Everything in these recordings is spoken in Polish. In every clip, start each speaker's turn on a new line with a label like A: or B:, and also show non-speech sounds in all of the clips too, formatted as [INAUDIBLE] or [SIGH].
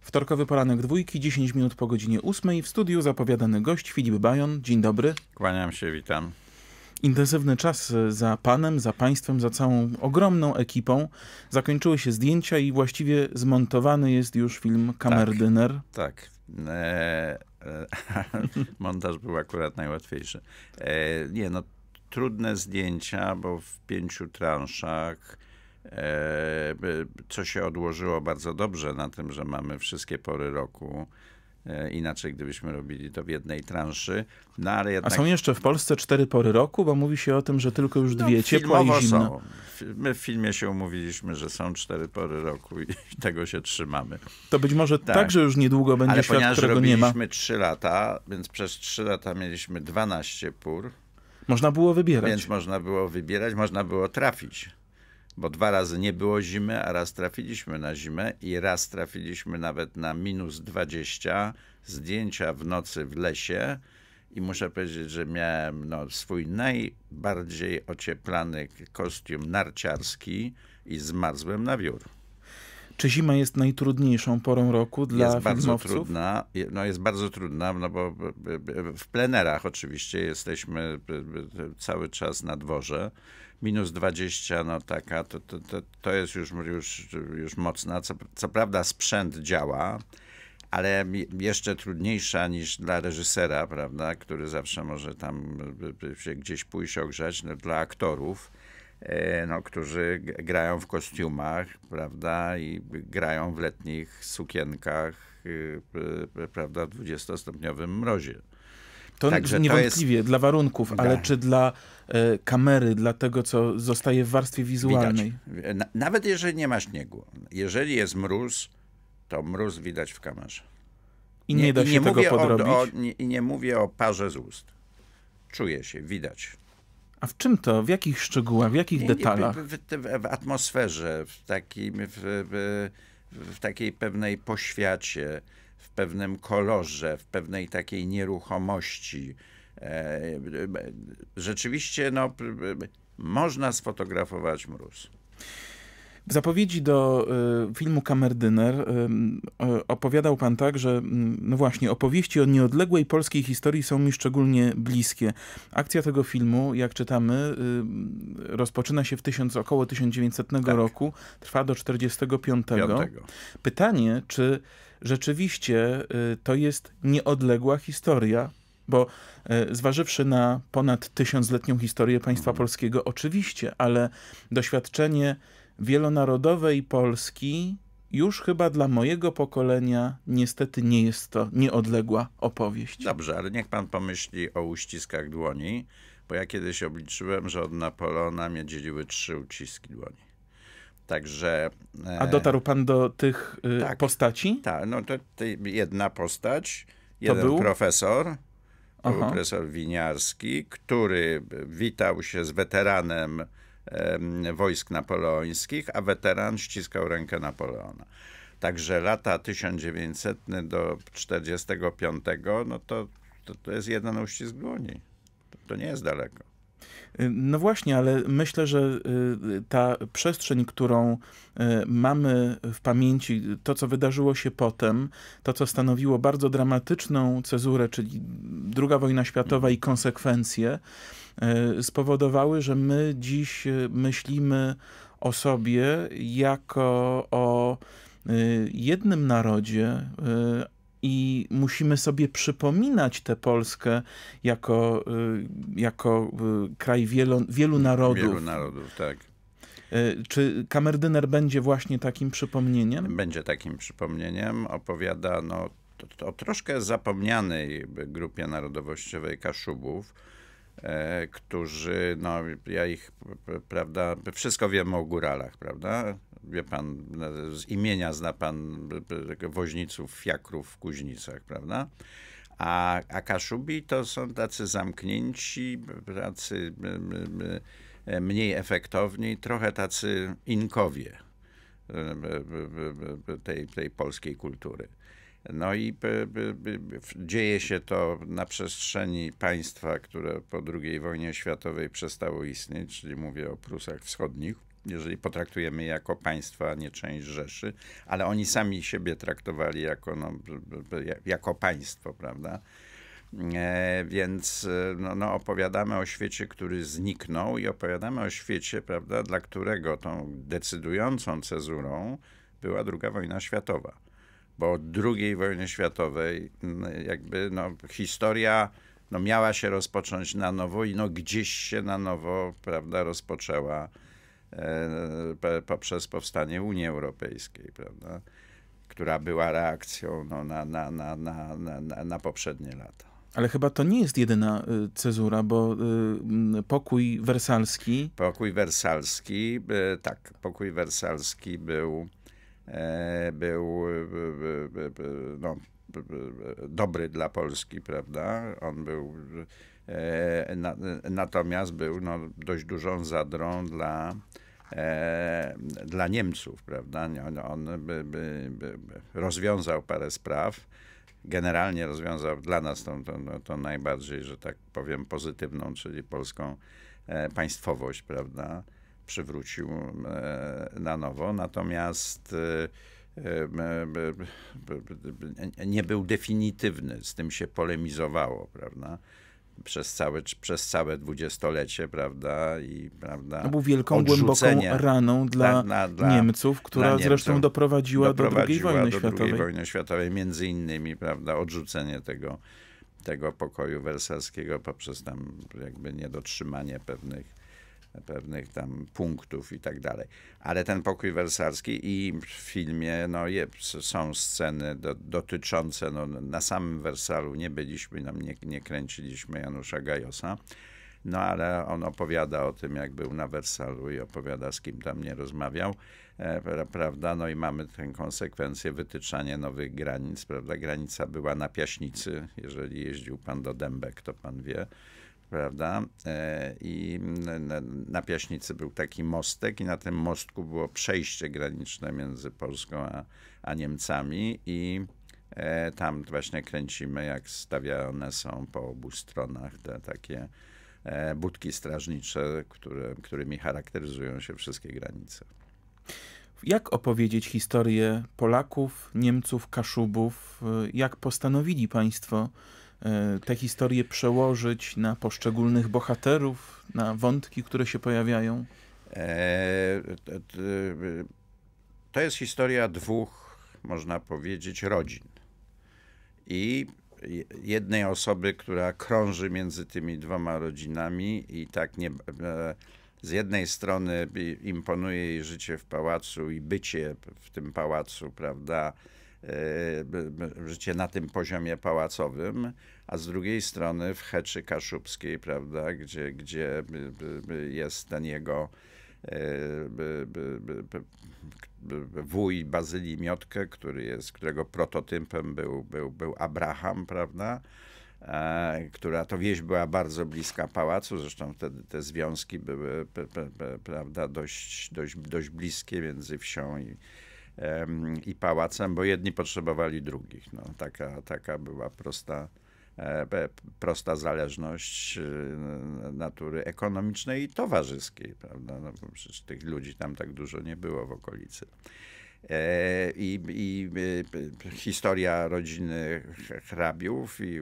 A: Wtorkowy poranek dwójki, 10 minut po godzinie 8. W studiu zapowiadany gość Filip Bajon. Dzień dobry. Kłaniam się, witam. Intensywny czas e, za panem, za państwem, za całą ogromną ekipą. Zakończyły się zdjęcia i właściwie zmontowany jest już film tak, Kamerdyner.
B: Tak. tak. Eee, [LAUGHS] montaż był akurat najłatwiejszy. E, nie, no trudne zdjęcia, bo w pięciu transzach E, co się odłożyło bardzo dobrze na tym, że mamy wszystkie pory roku. E, inaczej, gdybyśmy robili to w jednej transzy. No, ale jednak... A są
A: jeszcze w Polsce cztery pory roku, bo mówi się o tym, że tylko już no, dwie, no, ciepła i zimna. Są.
B: My w filmie się umówiliśmy, że są cztery pory roku i [LAUGHS] tego się trzymamy.
A: To być może tak, Także już niedługo będzie ale świat, ponieważ którego nie ma. robiliśmy
B: trzy lata, więc przez trzy lata mieliśmy 12 pór.
A: Można było wybierać. Więc
B: można było wybierać, można było trafić bo dwa razy nie było zimy, a raz trafiliśmy na zimę i raz trafiliśmy nawet na minus 20 zdjęcia w nocy w lesie i muszę powiedzieć, że miałem no, swój najbardziej ocieplany kostium narciarski i zmarzłem na wiór.
A: Czy zima jest najtrudniejszą porą roku dla jest filmowców? Bardzo
B: trudna, no jest bardzo trudna, no bo e, e, w plenerach oczywiście jesteśmy e, cały czas na dworze. Minus 20, no taka, to, to, to, to jest już, już, już mocna. Co, co prawda sprzęt działa, ale jeszcze trudniejsza niż dla reżysera, prawda, który zawsze może tam się gdzieś pójść ogrzać, no, dla aktorów E, no, którzy grają w kostiumach, prawda, i grają w letnich sukienkach, y, prawda, w 20-stopniowym mrozie. To Także niewątpliwie
A: to jest... dla warunków, ale czy dla e, kamery, dla tego, co zostaje w warstwie wizualnej?
B: Widać. Nawet jeżeli nie ma śniegu, jeżeli jest mróz, to mróz widać w kamerze.
A: I nie, nie da się nie tego podrobić? O, o,
B: nie, nie mówię o parze z ust. Czuję się, widać.
A: A w czym to? W jakich szczegółach, w jakich detalach? W,
B: w, w atmosferze, w, takim, w, takiej pewnej poświacie, w pewnym kolorze, w pewnej takiej nieruchomości. E, rzeczywiście no, można sfotografować mróz.
A: W zapowiedzi do y, filmu Kamerdyner y, y, opowiadał pan tak, że mm, no właśnie opowieści o nieodległej polskiej historii są mi szczególnie bliskie. Akcja tego filmu, jak czytamy, rozpoczyna się w około 1900 tak. roku, trwa do 45. Pytanie, czy rzeczywiście to jest nieodległa historia, bo zważywszy na ponad tysiącletnią historię państwa mhm. polskiego, oczywiście, ale doświadczenie wielonarodowej Polski już chyba dla mojego pokolenia niestety nie jest to nieodległa opowieść.
B: Dobrze, ale niech pan pomyśli o uściskach dłoni, bo ja kiedyś obliczyłem, że od Napoleona mnie dzieliły trzy uciski dłoni. Także. A e, dotarł
A: pan do tych y, tak, postaci?
B: Tak, no to, to jedna postać, jeden był? profesor, był profesor winiarski, który witał się z weteranem wojsk napoleońskich, a weteran ściskał rękę Napoleona. Także lata 1900 do 45, no to, to, to jest jeden uścisk dłoni. To, to nie jest daleko.
A: Y, no właśnie, ale myślę, że y, ta przestrzeń, którą y, mamy w pamięci, to co wydarzyło się potem, to co stanowiło bardzo dramatyczną cezurę, czyli II wojna światowa i konsekwencje, E, spowodowały, że my dziś e, myślimy o sobie jako o e, jednym narodzie i musimy sobie przypominać tę Polskę jako, jako kraj wielu, wielu narodów. Wielu narodów, tak. Czy Kamerdyner będzie właśnie takim przypomnieniem? Będzie takim przypomnieniem.
B: Opowiada no, o troszkę zapomnianej grupie narodowościowej Kaszubów, E, którzy, no ja ich, prawda, wszystko wiemy o góralach, prawda? Wie pan, e, z imienia zna pan woźniców, fiakrów w Kuźnicach, prawda? A, a Kaszubi to są tacy zamknięci, tacy e, mniej efektowni, trochę tacy inkowie tej, tej polskiej kultury. No i dzieje się to na przestrzeni państwa, które po II wojnie światowej przestało istnieć, czyli mówię o Prusach Wschodnich, jeżeli potraktujemy je jako państwa, a nie część Rzeszy, ale oni sami siebie traktowali jako, no, jako państwo, prawda? E, więc e, no, no, opowiadamy o świecie, który zniknął i opowiadamy o świecie, prawda, dla którego tą decydującą cezurą była II wojna światowa bo od II wojny światowej mm, jakby no, historia no, miała się rozpocząć na nowo i no, gdzieś się na nowo prawda, rozpoczęła e, poprzez powstanie Unii Europejskiej, prawda, która była reakcją no, na, na, na, na, na, na poprzednie lata.
A: Ale chyba to nie jest jedyna y, cezura, bo y, pokój wersalski. Pokój wersalski,
B: tak, pokój wersalski był E, był no, dobry dla Polski, prawda? On był e, natomiast był no, dość dużą zadrą dla, e, dla Niemców, prawda? On, on by, by, by rozwiązał parę spraw. Generalnie rozwiązał dla nas tą, tą, tą najbardziej, że tak powiem, pozytywną, czyli polską e, państwowość, prawda? przywrócił e, na nowo. Natomiast e, e, nie był definitywny, z tym się polemizowało, prawda? przez całe, przez całe dwudziestolecie, prawda, i prawda. był wielką, głęboką raną dla, dla, dla Niemców, która dla zresztą doprowadziła, doprowadziła do II wojny do światowej. II wojny światowej, między innymi, prawda, odrzucenie tego, tego pokoju wersalskiego poprzez tam jakby niedotrzymanie pewnych pewnych tam punktów i tak dalej. Ale ten pokój wersalski i w filmie no, je, są sceny do, dotyczące, no, na samym Wersalu nie byliśmy, nam nie, nie kręciliśmy Janusza Gajosa, no ale on opowiada o tym, jak był na Wersalu i opowiada, z kim tam nie rozmawiał, e, prawda? No i mamy tę konsekwencję wytyczanie nowych granic, prawda? Granica była na Piaśnicy, jeżeli jeździł pan do Dębek, to pan wie prawda? E, I na Piaśnicy był taki mostek i na tym mostku było przejście graniczne między Polską a, a Niemcami i e, tam właśnie kręcimy, jak stawiane są po obu stronach te takie e, budki strażnicze, które, którymi charakteryzują się wszystkie granice.
A: Jak opowiedzieć historię Polaków, Niemców, Kaszubów? Jak postanowili państwo E, te historie przełożyć na poszczególnych bohaterów, na wątki, które się pojawiają?
B: E, to jest historia dwóch, można powiedzieć, rodzin. I jednej osoby, która krąży między tymi dwoma rodzinami i tak nie... E, z jednej strony imponuje jej życie w pałacu i bycie w tym pałacu, prawda, E, życie na tym poziomie pałacowym, a z drugiej strony w Heczy Kaszubskiej, prawda, gdzie, gdzie jest ten jego e, wuj Bazylii Miotkę, który jest, którego prototypem był, był, był Abraham, prawda, e, która to wieś była bardzo bliska pałacu, zresztą wtedy te związki były, prawda, dość, dość, dość bliskie między wsią i i pałacem, bo jedni potrzebowali drugich. No, taka, taka była prosta, e, prosta zależność y, natury ekonomicznej i towarzyskiej. Prawda? No, przecież tych ludzi tam tak dużo nie było w okolicy. E, I, i, i, y, y, historia rodziny hrabiów i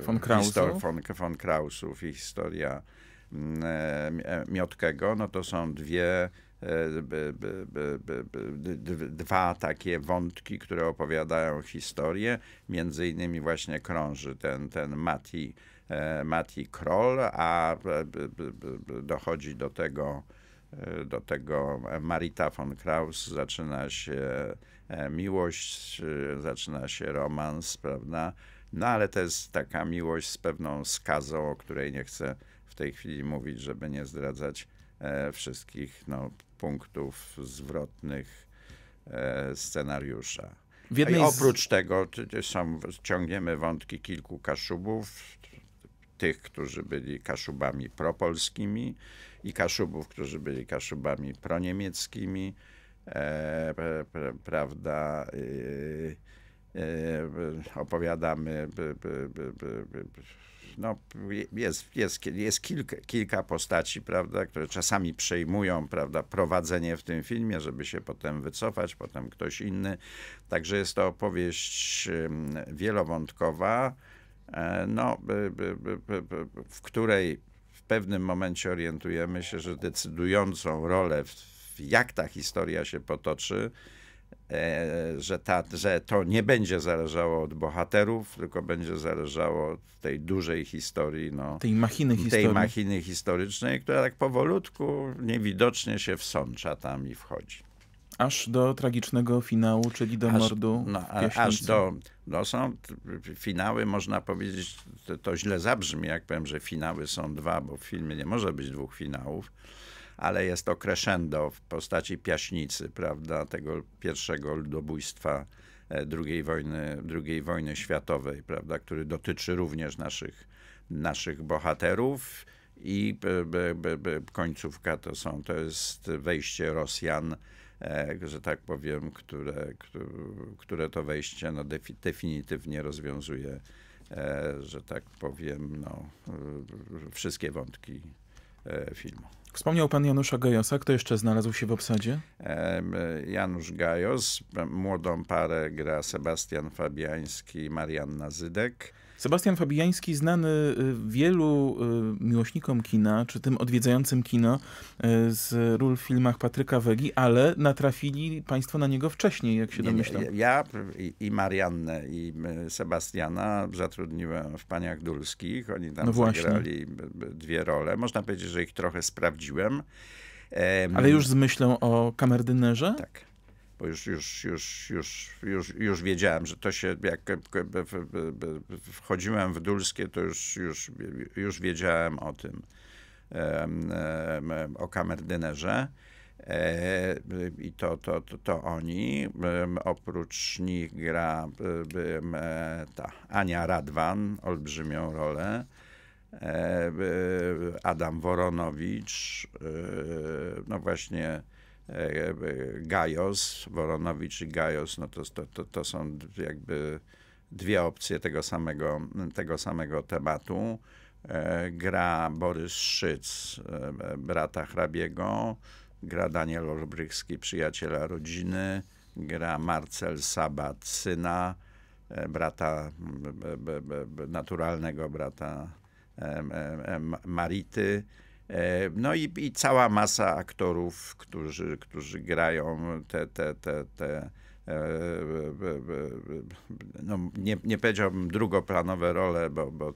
B: von Krausów, von, von Krausów i historia mm, e, Miotkego, no to są dwie E, dwa takie wątki, które opowiadają historię. Między innymi właśnie krąży ten, ten Mati, e, Mati Kroll, a e, dochodzi do tego do tego Marita von Kraus, zaczyna się miłość, zaczyna się romans, prawda? No ale to jest taka miłość z pewną skazą, o której nie chcę w tej chwili mówić, żeby nie zdradzać E, wszystkich no, punktów zwrotnych e, scenariusza. I oprócz z... tego są, ciągniemy wątki kilku kaszubów, tych, którzy byli kaszubami propolskimi i kaszubów, którzy byli kaszubami proniemieckimi, e, prawda, e, e, opowiadamy b, b, b, no, jest, jest, jest kilka, kilka postaci, prawda, które czasami przejmują prawda, prowadzenie w tym filmie, żeby się potem wycofać, potem ktoś inny. Także jest to opowieść wielowątkowa, e, no, w której w pewnym momencie orientujemy się, że decydującą rolę, w, jak ta historia się potoczy, E, że, ta, że to nie będzie zależało od bohaterów, tylko będzie zależało od tej dużej historii, no, tej,
A: machiny tej machiny
B: historycznej, która tak powolutku, niewidocznie się wsącza tam i wchodzi.
A: Aż do tragicznego finału, czyli do aż, mordu. No, a, aż do.
B: No są finały, można powiedzieć, to, to źle zabrzmi, jak powiem, że finały są dwa, bo w filmie nie może być dwóch finałów ale jest to crescendo w postaci Piaśnicy, prawda, tego pierwszego ludobójstwa e, II wojny, II wojny światowej, prawda, który dotyczy również naszych, naszych bohaterów i e, końcówka to są, to jest wejście Rosjan, e, że tak powiem, które, które to wejście no, definitywnie rozwiązuje, że tak powiem, no, wszystkie wątki E, filmu.
A: Wspomniał pan Janusza Gajosa. Kto jeszcze znalazł się w obsadzie?
B: E, Janusz Gajos, młodą parę gra Sebastian Fabiański i Marianna Zydek.
A: Sebastian Fabiański, znany y, wielu y, miłośnikom kina, czy tym odwiedzającym kino y, z ról w filmach Patryka Wegi, ale natrafili państwo na niego wcześniej, jak się domyślam. Nie, nie,
B: ja i Mariannę, i Sebastiana zatrudniłem w Paniach Dulskich. Oni tam no zagrali dwie role. Można powiedzieć, że ich trochę sprawdziłem. Ale już z
A: myślą o kamerdynerze? Tak
B: bo już, już, już, już, już, już wiedziałem, że to się, jak wchodziłem w Dulskie, to już, już, już wiedziałem o tym, o kamerdynerze. E, I to, to, to, to oni. Oprócz nich gra e, ta Ania Radwan, olbrzymią rolę. E, Adam Woronowicz, no właśnie E, Gajos, Woronowicz i Gajos, no to, to, to, to są jakby dwie opcje tego samego, tego samego tematu. E, gra Borys Szyc, e, brata hrabiego, gra Daniel Olbrychski, przyjaciela rodziny, gra Marcel Sabat, syna, brata, naturalnego brata Marity E, no i, i cała masa aktorów, którzy, którzy grają te, te, te, te e, e, no nie, nie powiedziałbym drugoplanowe role, bo, bo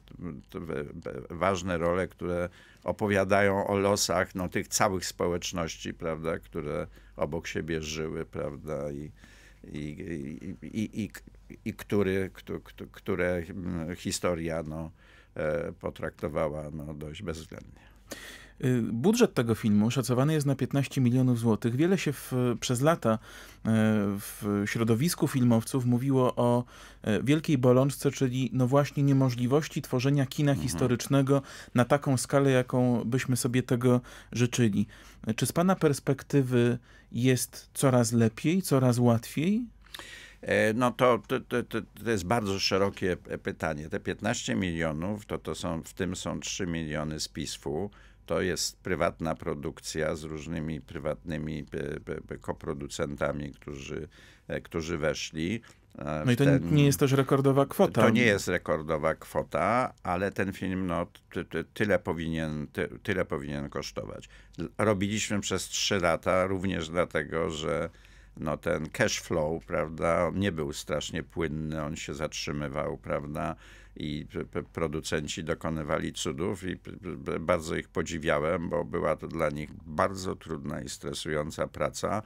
B: ważne role, które opowiadają o losach no, tych całych społeczności, prawda, które obok siebie żyły, prawda, i, i, i, i, który, które mm, historia no, potraktowała no, dość bezwzględnie.
A: Y, budżet tego filmu szacowany jest na 15 milionów złotych. Wiele się w, przez lata y, w środowisku filmowców mówiło o y, wielkiej bolączce, czyli no właśnie niemożliwości tworzenia kina mhm. historycznego na taką skalę, jaką byśmy sobie tego życzyli. Czy z Pana perspektywy jest coraz lepiej, coraz łatwiej?
B: E, no to, to, to, to jest bardzo szerokie pytanie. Te 15 milionów, to, to są, w tym są 3 miliony z to jest prywatna produkcja z różnymi prywatnymi e, e, e, koproducentami, którzy, którzy weszli. No i to ten, nie
A: jest też rekordowa kwota. To nie jest
B: rekordowa kwota, ale ten film no, ty, ty, tyle, powinien, ty, tyle powinien kosztować. Robiliśmy przez trzy lata również dlatego, że no ten cash flow, prawda, nie był strasznie płynny, on się zatrzymywał, prawda, i producenci dokonywali cudów i bardzo ich podziwiałem, bo była to dla nich bardzo trudna i stresująca praca.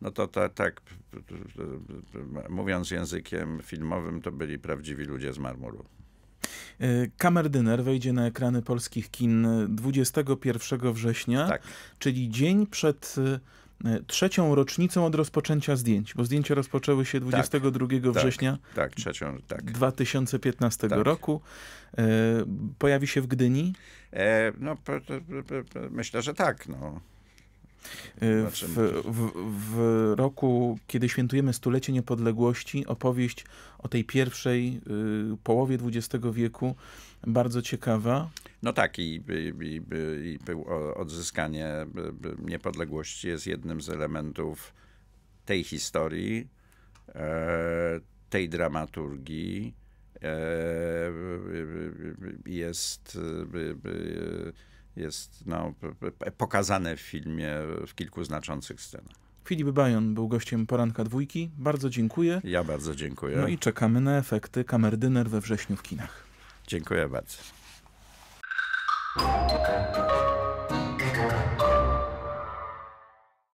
B: No to tak, tak mówiąc językiem filmowym, to byli prawdziwi ludzie z marmuru.
A: Y, Kamerdyner wejdzie na ekrany polskich kin 21 września, tak. czyli dzień przed y, E, trzecią rocznicą od rozpoczęcia zdjęć, bo zdjęcia rozpoczęły się 22 tak, tak, września
B: tak, tak, trzecią,
A: tak. 2015 tak. roku. E, pojawi się w Gdyni?
B: E, no, myślę, że tak. No.
A: E, w, w, w, roku, kiedy świętujemy stulecie niepodległości, opowieść o tej pierwszej y, połowie XX wieku bardzo ciekawa.
B: No tak, i, i, i odzyskanie niepodległości jest jednym z elementów tej historii, e, tej dramaturgii. E, jest, jest no, pokazane w filmie w kilku znaczących scenach.
A: Filip Bajon był gościem poranka dwójki. Bardzo dziękuję. Ja bardzo dziękuję. No i czekamy na efekty kamerdyner we wrześniu w kinach. Dziękuję bardzo.